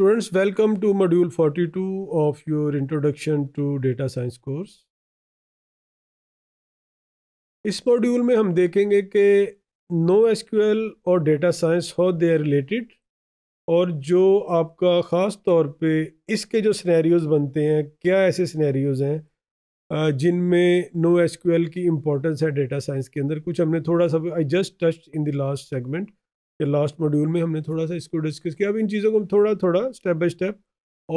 Students, welcome to module 42 of your introduction to data science course. इस module में हम देखेंगे कि नो एसक्यूएल और data science how they are related और जो आपका ख़ास तौर पे इसके जो सिनेरियोज बनते हैं क्या ऐसे सिनेरियोज हैं जिनमें नो एसक्यूएल की इम्पोर्टेंस है डेटा साइंस के अंदर कुछ हमने थोड़ा सा I just touch in the last segment कि लास्ट मॉड्यूल में हमने थोड़ा सा इसको डिस्कस किया अब इन चीज़ों को हम थोड़ा थोड़ा स्टेप बाई स्टेप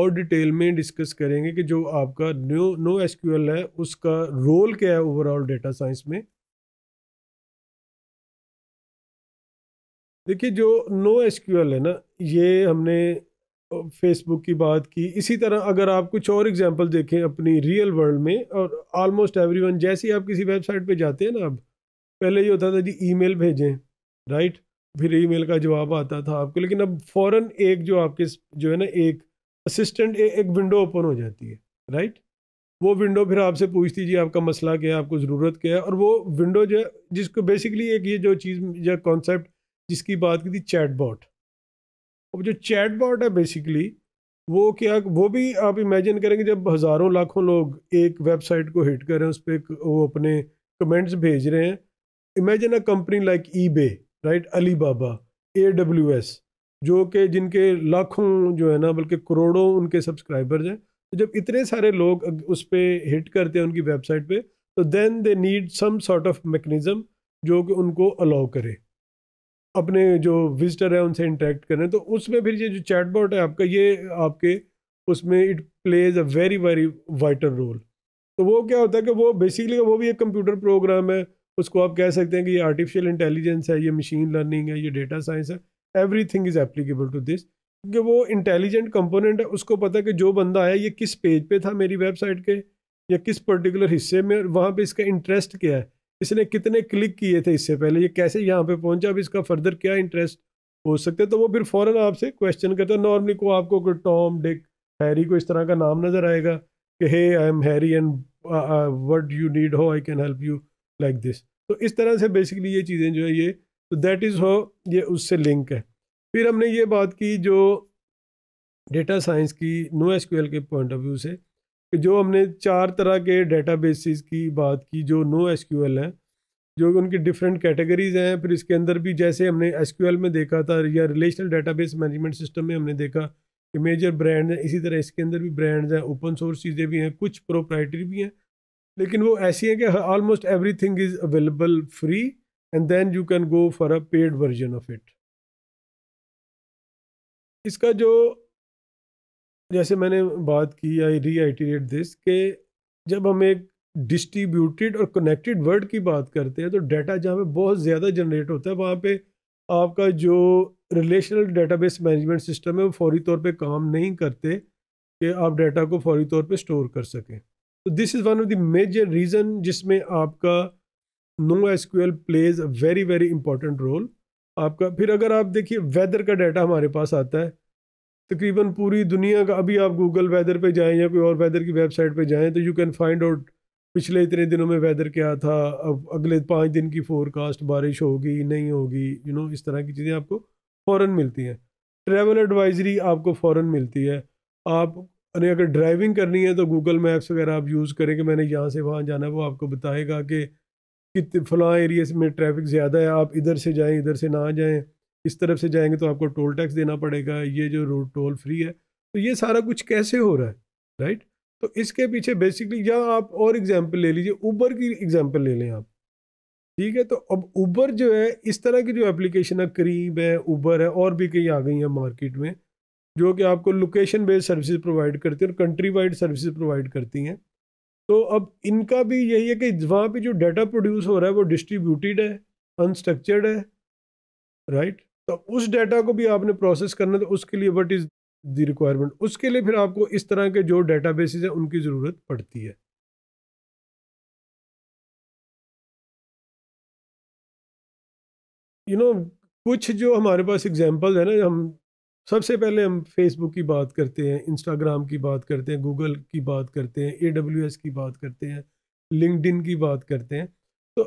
और डिटेल में डिस्कस करेंगे कि जो आपका नो नो एस है उसका रोल क्या है ओवरऑल डेटा साइंस में देखिए जो नो एस है ना ये हमने फेसबुक की बात की इसी तरह अगर आप कुछ और एग्जांपल देखें अपनी रियल वर्ल्ड में और ऑलमोस्ट एवरीवन जैसे ही आप किसी वेबसाइट पे जाते हैं ना अब पहले ये होता था जी ईमेल भेजें राइट फिर ईमेल का जवाब आता था आपको लेकिन अब फ़ौर एक जो आपके जो है ना एक असिस्टेंट एक विंडो ओपन हो जाती है राइट वो विंडो फिर आपसे पूछती जी आपका मसला क्या है आपको ज़रूरत क्या है और वो विंडो जो है जिसको बेसिकली एक ये जो चीज़ या कॉन्सेप्ट जिसकी बात की थी चैट बॉट अब जो चैट बॉट है बेसिकली वो क्या वो भी आप इमेजिन करेंगे जब हज़ारों लाखों लोग एक वेबसाइट को हिट करें उस पर वो अपने कमेंट्स भेज रहे हैं imagine a company like eBay right Alibaba A W S जो कि जिनके लाखों जो है ना बल्कि करोड़ों उनके सब्सक्राइबर्स हैं तो जब इतने सारे लोग उस पर हिट करते हैं उनकी वेबसाइट पे तो then they need some sort of mechanism जो कि उनको अलाउ करे अपने जो विजिटर हैं उनसे इंटरेक्ट करें तो उसमें फिर ये जो चैटबॉट है आपका ये आपके उसमें it plays a very very vital role तो वो क्या होता है कि वो बेसिकली वो भी एक कंप्यूटर प्रोग्राम है उसको आप कह सकते हैं कि ये आर्टिफिशियल इंटेलिजेंस है ये मशीन लर्निंग है ये डेटा साइंस है everything is applicable to this क्योंकि वो इंटेलिजेंट कंपोनेंट है उसको पता है कि जो बंदा आया ये किस पेज पे था मेरी वेबसाइट के या किस पर्टिकुलर हिस्से में वहाँ पे इसका इंटरेस्ट क्या है इसने कितने क्लिक किए थे इससे पहले ये कैसे यहाँ पे पहुँचा अब इसका फर्दर क्या इंटरेस्ट हो सकता है तो वो फिर फ़ौरन आपसे क्वेश्चन करता है नॉर्मली को आपको कोई टॉम डिक हैरी को इस तरह का नाम नज़र आएगा कि hey I am Harry and what you need how I can help you like this तो इस तरह से बेसिकली ये चीज़ें जो है ये तो दैट इज़ हो ये उससे लिंक है फिर हमने ये बात की जो डेटा साइंस की नो एस के पॉइंट ऑफ व्यू से कि जो हमने चार तरह के डेटा बेसिस की बात की जो नो एस हैं जो उनकी डिफरेंट कैटेगरीज हैं फिर इसके अंदर भी जैसे हमने एस में देखा था या रिलेशनल डेटाबेस मैनेजमेंट सिस्टम में हमने देखा कि मेजर ब्रांड हैं इसी तरह इसके अंदर भी ब्रांड्स हैं ओपन सोर्स चीज़ें भी हैं कुछ प्रोप्राइटरी भी हैं लेकिन वो ऐसी है कि almost everything is available free and then you can go for a paid version of it इसका जो जैसे मैंने बात की आई री आइटीरेट दिस के जब हम एक डिस्ट्रीब्यूटेड और कनेक्टेड वर्ल्ड की बात करते हैं तो डाटा जहाँ पे बहुत ज़्यादा जनरेट होता है वहाँ पे आपका जो रिलेशनल बेस मैनेजमेंट सिस्टम है वो फौरी तौर पे काम नहीं करते कि आप डाटा को फौरी तौर पे स्टोर कर सकें तो this is one of the major reason जिसमें आपका no S Q plays a very very important role आपका फिर अगर आप देखिए वेदर का डाटा हमारे पास आता है तकरीबन पूरी दुनिया का अभी आप गूगल वेदर पे जाएं या कोई और वेदर की वेबसाइट पे जाएं तो यू कैन फाइंड आउट पिछले इतने दिनों में वेदर क्या था अब अगले पाँच दिन की फोरकास्ट बारिश होगी नहीं होगी यू you नो know, इस तरह की चीज़ें आपको फ़ौर मिलती हैं ट्रैवल एडवाइजरी आपको फ़ौर मिलती है आप यानी अगर ड्राइविंग करनी है तो गूगल मैप्स वगैरह आप यूज़ करें कि मैंने यहाँ से वहाँ जाना है वो आपको बताएगा कि कितने फलां एरिए में ट्रैफिक ज़्यादा है आप इधर से जाएँ इधर से ना जाएँ इस तरफ से जाएंगे तो आपको टोल टैक्स देना पड़ेगा ये जो रोड टोल फ्री है तो ये सारा कुछ कैसे हो रहा है राइट तो इसके पीछे बेसिकली या आप और एग्जाम्पल ले लीजिए ऊबर की एग्जाम्पल ले लें आप ठीक है तो अब ऊबर जो है इस तरह की जो एप्लीकेशन है करीब है ऊबर है और भी कई आ गई हैं मार्केट में जो कि आपको लोकेशन बेस्ड सर्विसेज प्रोवाइड करती है और कंट्री वाइड सर्विसेज प्रोवाइड करती हैं तो अब इनका भी यही है कि वहाँ पे जो डाटा प्रोड्यूस हो रहा है वो डिस्ट्रीब्यूटेड है अनस्ट्रक्चर्ड है राइट तो उस डाटा को भी आपने प्रोसेस करना तो उसके लिए वट इज़ द रिक्वायरमेंट उसके लिए फिर आपको इस तरह के जो डाटा बेस हैं उनकी ज़रूरत पड़ती है यू you नो know, कुछ जो हमारे पास एग्जांपल है ना हम सबसे पहले हम फेसबुक की बात करते हैं इंस्टाग्राम की बात करते हैं गूगल की बात करते हैं ए की बात करते हैं लिंकड की बात करते हैं तो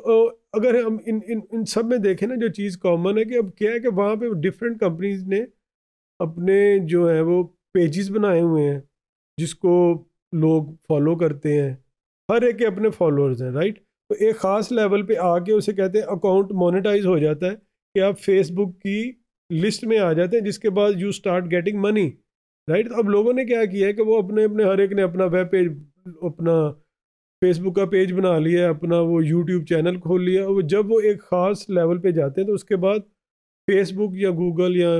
अगर हम इन इन इन सब में देखें ना जो चीज़ कॉमन है कि अब क्या है कि वहाँ पे डिफरेंट कंपनीज ने अपने जो है वो पेजेस बनाए हुए हैं जिसको लोग फॉलो करते हैं हर एक के अपने फॉलोअर्स हैं राइट तो एक ख़ास लेवल पे आके उसे कहते हैं अकाउंट मोनेटाइज हो जाता है कि आप फेसबुक की लिस्ट में आ जाते हैं जिसके बाद you start getting money right अब लोगों ने क्या किया है कि वो अपने अपने हर एक ने अपना वेब पेज अपना फेसबुक का पेज बना लिया अपना वो यूट्यूब चैनल खोल लिया वो जब वो एक ख़ास लेवल पे जाते हैं तो उसके बाद फेसबुक या गूगल या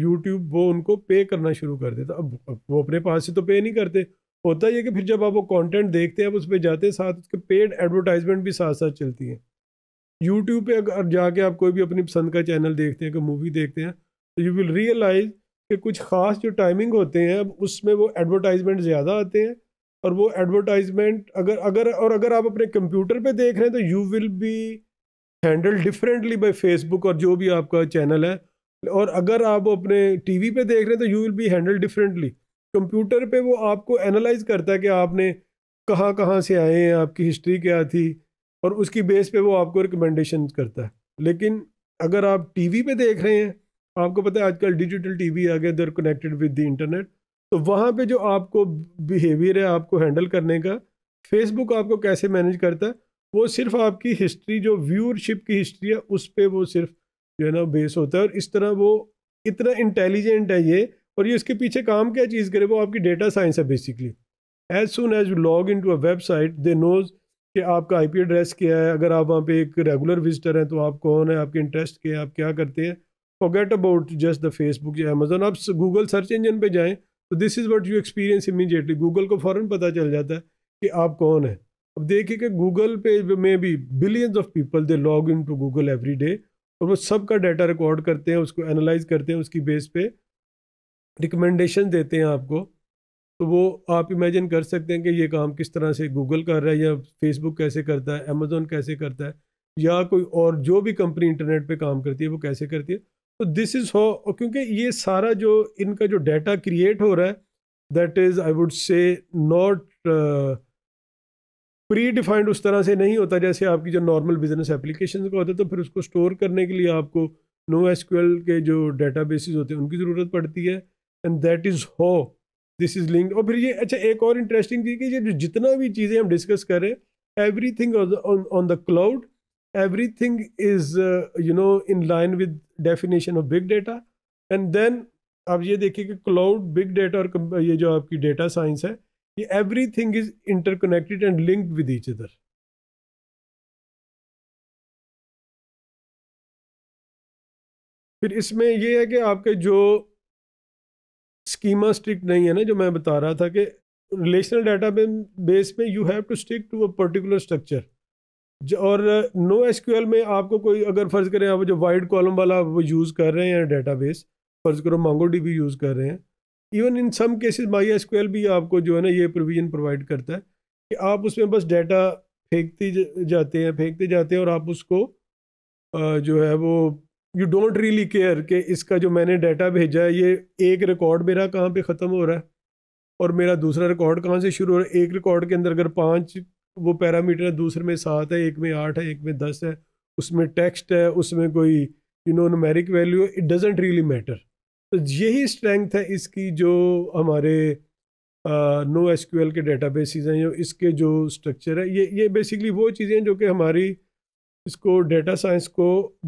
यूट्यूब वो उनको पे करना शुरू कर देता अब, वो अपने पास से तो पे नहीं करते होता यह कि फिर जब आप वो कंटेंट देखते हैं आप उस पर जाते हैं साथ उसके पेड एडवर्टाइजमेंट भी साथ साथ चलती है यूट्यूब पे अगर जाके आप कोई भी अपनी पसंद का चैनल देखते हैं कोई मूवी देखते हैं तो यू विल रियलाइज कि कुछ ख़ास जो टाइमिंग होते हैं अब उसमें वो एडवर्टाइजमेंट ज़्यादा आते हैं और वो एडवर्टाइजमेंट अगर अगर और अगर आप अपने कंप्यूटर पे देख रहे हैं तो you will be handle differently by Facebook और जो भी आपका चैनल है और अगर आप अपने टीवी पे देख रहे हैं तो you will be handle differently computer पे वो आपको एनालाइज करता है कि आपने कहाँ कहाँ से आए हैं आपकी हिस्ट्री क्या थी और उसकी बेस पे वो आपको रिकमेंडेशन करता है लेकिन अगर आप टीवी पे देख रहे हैं आपको पता है आजकल डिजिटल टीवी आ गया they're connected with the internet तो वहाँ पे जो आपको बिहेवियर है आपको हैंडल करने का फेसबुक आपको कैसे मैनेज करता है वो सिर्फ आपकी हिस्ट्री जो व्यूअरशिप की हिस्ट्री है उस पर वो सिर्फ जो है ना बेस होता है और इस तरह वो इतना इंटेलिजेंट है ये और ये इसके पीछे काम क्या चीज़ करे वो आपकी डेटा साइंस है basically as soon as log in to a website they knows कि आपका आईपी एड्रेस क्या है अगर आप वहाँ पे एक रेगुलर विजिटर हैं तो आप कौन है आपके इंटरेस्ट क्या है आप क्या करते हैं forget about just the Facebook या अमेजोन आप गूगल सर्च इंजन पे जाएं तो this is what you experience immediately Google को फ़ौरन पता चल जाता है कि आप कौन है अब देखिए कि गूगल पे में भी billions of people they log in to Google every day और वो सब का डाटा रिकॉर्ड करते हैं उसको एनालाइज करते हैं उसकी बेस पे रिकमेंडेशन देते हैं आपको तो वो आप इमेजिन कर सकते हैं कि ये काम किस तरह से गूगल कर रहा है या फेसबुक कैसे करता है अमेजोन कैसे करता है या कोई और जो भी कंपनी इंटरनेट पे काम करती है वो कैसे करती है तो दिस इज़ हो क्योंकि ये सारा जो इनका जो डाटा क्रिएट हो रहा है that is I would say not predefined उस तरह से नहीं होता जैसे आपकी जो नॉर्मल बिजनेस एप्लीकेशन का होता है तो फिर उसको स्टोर करने के लिए आपको नो एस के जो डाटा होते हैं उनकी ज़रूरत पड़ती है and that is how this is link और फिर ये अच्छा एक और इंटरेस्टिंग चीज़ कि ये जितना भी चीज़ें हम डिस्कस करें everything on the cloud everything is you know in line with definition of big data and then आप ये देखिए कि क्लाउड बिग डेटा और ये जो आपकी डेटा साइंस है ये everything is interconnected and link with each other फिर इसमें ये है कि आपके जो स्कीमा स्ट्रिक्ट नहीं है ना जो मैं बता रहा था कि रिलेशनल डाटा बेस में you have to stick to a particular structure और नो एस में आपको कोई अगर फ़र्ज़ करें आप जो वाइड कॉलम वाला वो यूज़ कर रहे हैं डाटा बेस फ़र्ज़ करो मांगो डी यूज़ कर रहे हैं even in some cases my S भी आपको जो है ना ये प्रोविज़न प्रोवाइड करता है कि आप उसमें बस डाटा फेंकते जाते हैं फेंकते जाते हैं और आप उसको जो है वो यू डोंट रियली केयर कि इसका जो मैंने डाटा भेजा है ये एक रिकॉर्ड मेरा कहाँ पे ख़त्म हो रहा है और मेरा दूसरा रिकॉर्ड कहाँ से शुरू हो रहा है एक रिकॉर्ड के अंदर अगर पाँच वो पैरामीटर है दूसरे में सात है एक में आठ है एक में दस है उसमें टेक्स्ट है उसमें कोई you know numeric value it doesn't really matter तो यही स्ट्रेंथ है इसकी जो हमारे नो एस क्यू एल के डेटा बेसिस हैं जो इसके जो स्ट्रक्चर है ये ये बेसिकली वो चीज़ें जो कि हमारी इसको डेटा साइंस को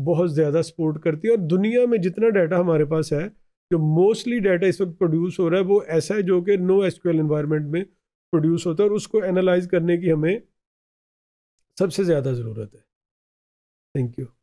बहुत ज़्यादा सपोर्ट करती है और दुनिया में जितना डाटा हमारे पास है जो मोस्टली डाटा इस वक्त प्रोड्यूस हो रहा है वो ऐसा है जो कि नो एस क्यू में प्रोड्यूस होता है और उसको एनालाइज करने की हमें सबसे ज़्यादा ज़रूरत है थैंक यू